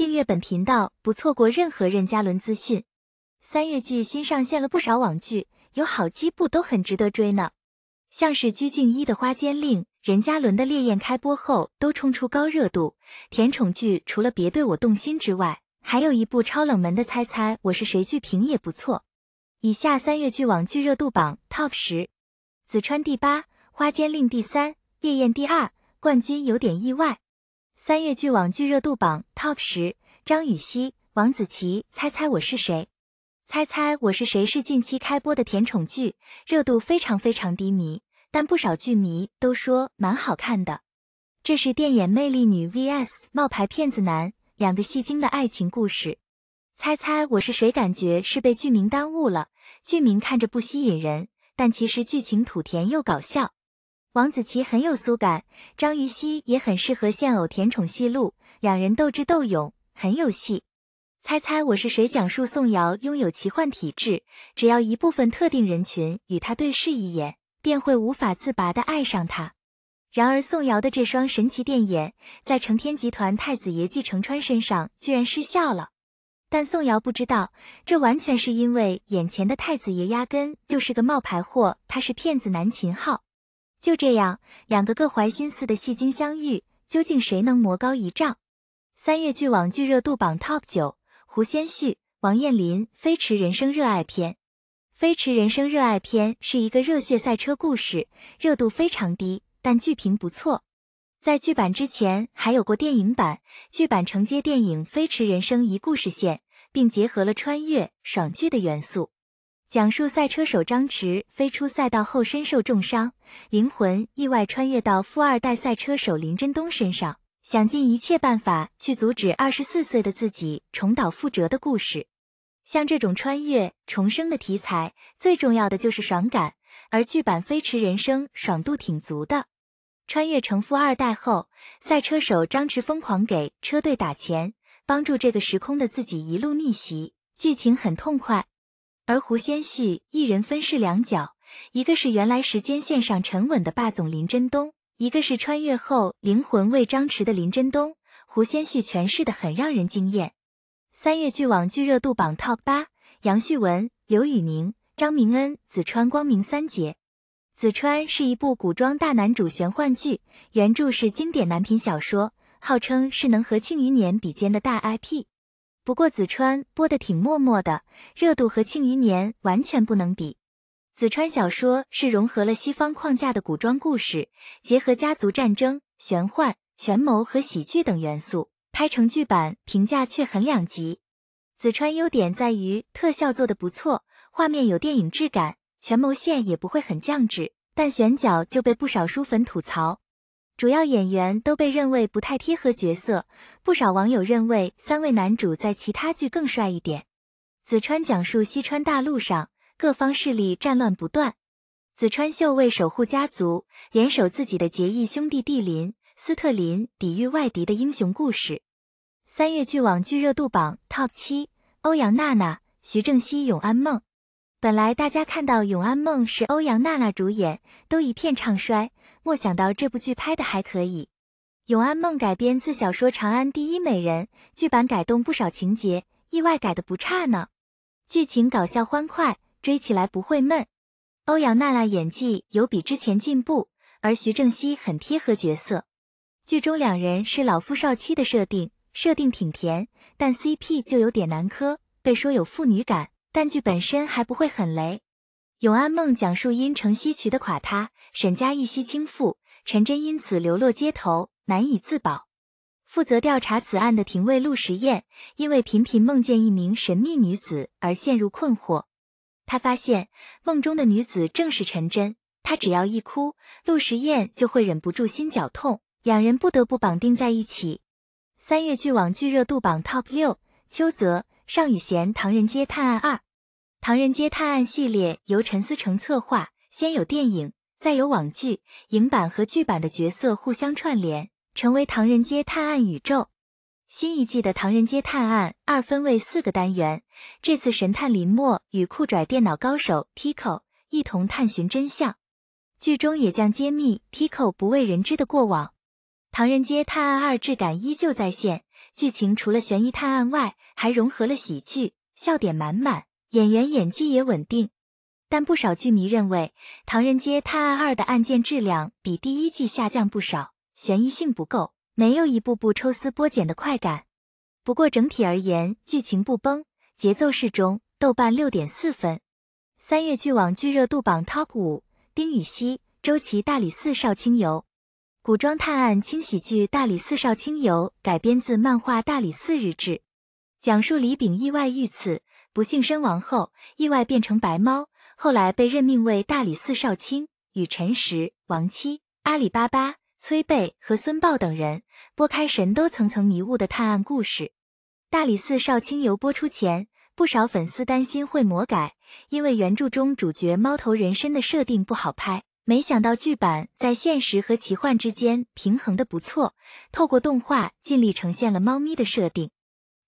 订阅本频道，不错过任何任嘉伦资讯。三月剧新上线了不少网剧，有好几部都很值得追呢。像是鞠婧祎的《花间令》，任嘉伦的《烈焰》，开播后都冲出高热度。甜宠剧除了《别对我动心》之外，还有一部超冷门的《猜猜我是谁》，剧评也不错。以下三月剧网剧热度榜 TOP 十，紫川第八，《花间令》第三，《烈焰》第二，冠军有点意外。三月剧网剧热度榜 TOP 十：张予曦、王子奇。猜猜我是谁？猜猜我是谁是近期开播的甜宠剧，热度非常非常低迷，但不少剧迷都说蛮好看的。这是电眼魅力女 VS 冒牌骗子男，两个戏精的爱情故事。猜猜我是谁？感觉是被剧名耽误了，剧名看着不吸引人，但其实剧情土甜又搞笑。王子奇很有苏感，张予曦也很适合现偶甜宠戏路，两人斗智斗勇很有戏。猜猜我是谁？讲述宋瑶拥有奇幻体质，只要一部分特定人群与她对视一眼，便会无法自拔的爱上她。然而，宋瑶的这双神奇电眼在成天集团太子爷纪承川身上居然失效了。但宋瑶不知道，这完全是因为眼前的太子爷压根就是个冒牌货，他是骗子男秦昊。就这样，两个各怀心思的戏精相遇，究竟谁能魔高一丈？三月剧网剧热度榜 TOP 九：胡先煦、王彦霖，《飞驰人生热爱篇》。《飞驰人生热爱篇》是一个热血赛车故事，热度非常低，但剧评不错。在剧版之前，还有过电影版。剧版承接电影《飞驰人生》一故事线，并结合了穿越爽剧的元素。讲述赛车手张弛飞出赛道后身受重伤，灵魂意外穿越到富二代赛车手林真东身上，想尽一切办法去阻止二十四岁的自己重蹈覆辙的故事。像这种穿越重生的题材，最重要的就是爽感，而剧版《飞驰人生》爽度挺足的。穿越成富二代后，赛车手张弛疯狂给车队打钱，帮助这个时空的自己一路逆袭，剧情很痛快。而胡先煦一人分饰两角，一个是原来时间线上沉稳的霸总林真东，一个是穿越后灵魂为张弛的林真东。胡先煦诠释的很让人惊艳。三月剧网剧热度榜 TOP 八：杨旭文、刘宇宁、张铭恩、子川、光明三杰。子川是一部古装大男主玄幻剧，原著是经典男频小说，号称是能和《庆余年》比肩的大 IP。不过子川播的挺默默的，热度和《庆余年》完全不能比。子川小说是融合了西方框架的古装故事，结合家族战争、玄幻、权谋和喜剧等元素拍成剧版，评价却很两极。子川优点在于特效做的不错，画面有电影质感，权谋线也不会很降质，但选角就被不少书粉吐槽。主要演员都被认为不太贴合角色，不少网友认为三位男主在其他剧更帅一点。子川讲述西川大陆上各方势力战乱不断，子川秀为守护家族，联手自己的结义兄弟地林斯特林抵御外敌的英雄故事。三月剧网剧热度榜 TOP 七：欧阳娜娜、徐正溪、永安梦。本来大家看到《永安梦》是欧阳娜娜主演，都一片唱衰，莫想到这部剧拍的还可以。《永安梦》改编自小说《长安第一美人》，剧版改动不少情节，意外改的不差呢。剧情搞笑欢快，追起来不会闷。欧阳娜娜演技有比之前进步，而徐正溪很贴合角色。剧中两人是老夫少妻的设定，设定挺甜，但 CP 就有点难磕，被说有父女感。但剧本身还不会很雷，《永安梦》讲述因城西渠的垮塌，沈家一夕倾覆，陈真因此流落街头，难以自保。负责调查此案的廷尉陆时彦，因为频频梦见一名神秘女子而陷入困惑。他发现梦中的女子正是陈真，他只要一哭，陆时彦就会忍不住心绞痛，两人不得不绑定在一起。三月剧网剧热度榜 top 六，邱泽。尚语贤《唐人街探案二》，《唐人街探案》系列由陈思诚策划，先有电影，再有网剧，影版和剧版的角色互相串联，成为《唐人街探案》宇宙。新一季的《唐人街探案二》分为四个单元，这次神探林默与酷拽电脑高手 Tico 一同探寻真相，剧中也将揭秘 Tico 不为人知的过往，《唐人街探案二》质感依旧在线。剧情除了悬疑探案外，还融合了喜剧，笑点满满，演员演技也稳定。但不少剧迷认为，《唐人街探案二》的案件质量比第一季下降不少，悬疑性不够，没有一步步抽丝剥茧的快感。不过整体而言，剧情不崩，节奏适中。豆瓣六点四分。三月剧网剧热度榜 TOP 五：丁禹锡、周琦、大理寺少卿游。古装探案轻喜剧《大理寺少卿游》改编自漫画《大理寺日志》，讲述李炳意外遇刺，不幸身亡后，意外变成白猫，后来被任命为大理寺少卿，与陈实、王七、阿里巴巴、崔贝和孙豹等人拨开神都层层迷雾的探案故事。《大理寺少卿游》播出前，不少粉丝担心会魔改，因为原著中主角猫头人身的设定不好拍。没想到剧版在现实和奇幻之间平衡得不错，透过动画尽力呈现了猫咪的设定。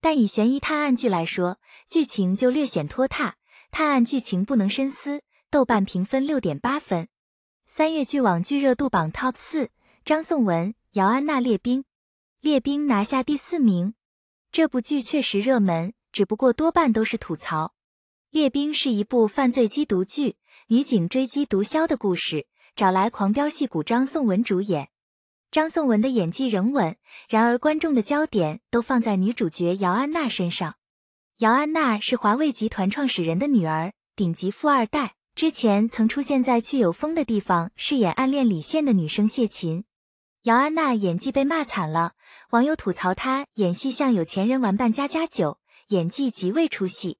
但以悬疑探案剧来说，剧情就略显拖沓。探案剧情不能深思，豆瓣评分六点八分。三月剧网剧热度榜 TOP 四，张颂文、姚安娜列兵，列兵拿下第四名。这部剧确实热门，只不过多半都是吐槽。列兵是一部犯罪缉毒剧，女警追缉毒枭的故事。找来狂飙戏骨张颂文主演，张颂文的演技仍稳，然而观众的焦点都放在女主角姚安娜身上。姚安娜是华卫集团创始人的女儿，顶级富二代，之前曾出现在去有风的地方，饰演暗恋李现的女生谢琴。姚安娜演技被骂惨了，网友吐槽她演戏像有钱人玩扮家家酒，演技极为出戏。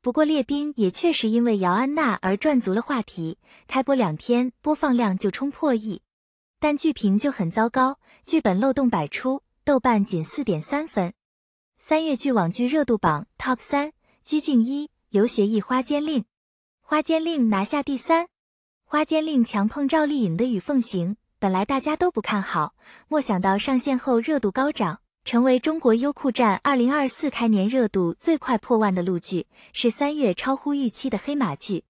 不过，列兵也确实因为姚安娜而赚足了话题，开播两天播放量就冲破亿，但剧评就很糟糕，剧本漏洞百出，豆瓣仅四点三分。三月剧网剧热度榜 top 三：鞠婧祎、刘学义《花间令》，《花间令》拿下第三，《花间令》强碰赵丽颖的《与凤行》，本来大家都不看好，莫想到上线后热度高涨。成为中国优酷站二零二四开年热度最快破万的陆剧，是三月超乎预期的黑马剧。《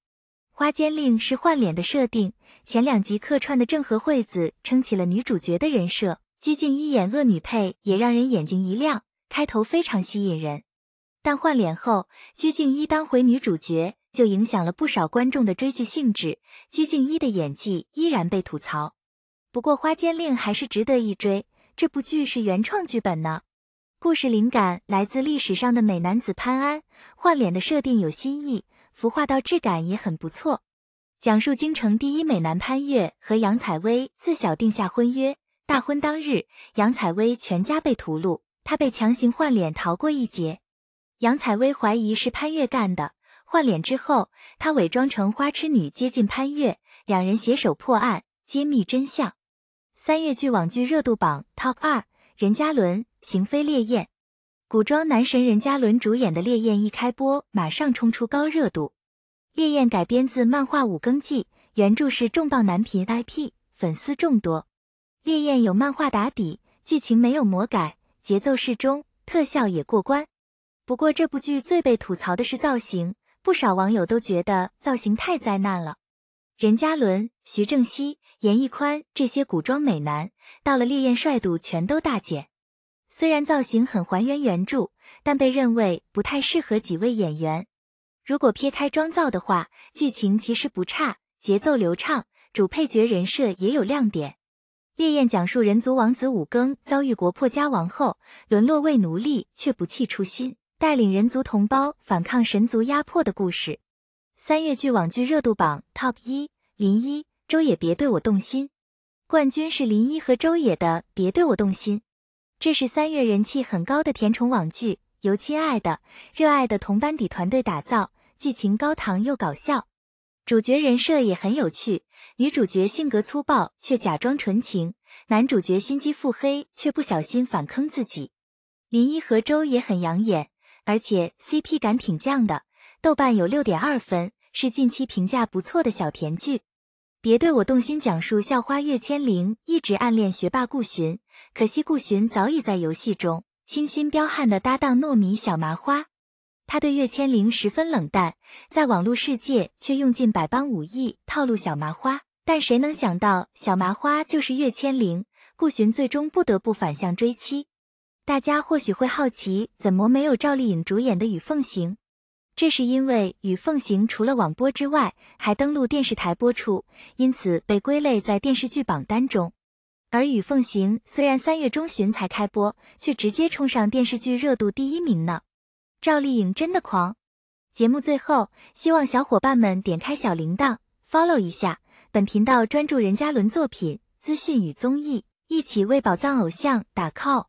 花间令》是换脸的设定，前两集客串的郑和惠子撑起了女主角的人设，鞠婧祎演恶女配也让人眼睛一亮，开头非常吸引人。但换脸后，鞠婧祎当回女主角就影响了不少观众的追剧兴致，鞠婧祎的演技依然被吐槽。不过，《花间令》还是值得一追。这部剧是原创剧本呢，故事灵感来自历史上的美男子潘安，换脸的设定有新意，服化道质感也很不错。讲述京城第一美男潘越和杨采薇自小定下婚约，大婚当日，杨采薇全家被屠戮，她被强行换脸逃过一劫。杨采薇怀疑是潘越干的，换脸之后，她伪装成花痴女接近潘越，两人携手破案，揭秘真相。三月剧网剧热度榜 TOP 二，任嘉伦《行飞烈焰》。古装男神任嘉伦主演的《烈焰》一开播，马上冲出高热度。《烈焰》改编自漫画《五更记》，原著是重磅男频 IP，粉丝众多。《烈焰》有漫画打底，剧情没有魔改，节奏适中，特效也过关。不过这部剧最被吐槽的是造型，不少网友都觉得造型太灾难了。任嘉伦、徐正溪、严屹宽这些古装美男，到了《烈焰》帅度全都大减。虽然造型很还原原著，但被认为不太适合几位演员。如果撇开妆造的话，剧情其实不差，节奏流畅，主配角人设也有亮点。《烈焰》讲述人族王子武庚遭遇国破家亡后，沦落为奴隶，却不弃初心，带领人族同胞反抗神族压迫的故事。三月剧网剧热度榜 top 一，林一、周也别对我动心，冠军是林一和周也的《别对我动心》，这是三月人气很高的甜宠网剧，由亲爱的、热爱的同班底团队打造，剧情高糖又搞笑，主角人设也很有趣，女主角性格粗暴却假装纯情，男主角心机腹黑却不小心反坑自己，林一和周也很养眼，而且 CP 感挺犟的。豆瓣有六点二分，是近期评价不错的小甜剧。别对我动心，讲述校花岳千灵一直暗恋学霸顾寻，可惜顾寻早已在游戏中清新彪悍的搭档糯米小麻花，他对岳千灵十分冷淡，在网络世界却用尽百般武艺套路小麻花。但谁能想到小麻花就是岳千灵？顾寻最终不得不反向追妻。大家或许会好奇，怎么没有赵丽颖主演的《与凤行》？这是因为《与凤行》除了网播之外，还登陆电视台播出，因此被归类在电视剧榜单中。而《与凤行》虽然三月中旬才开播，却直接冲上电视剧热度第一名呢。赵丽颖真的狂！节目最后，希望小伙伴们点开小铃铛，follow 一下本频道，专注任嘉伦作品资讯与综艺，一起为宝藏偶像打 call。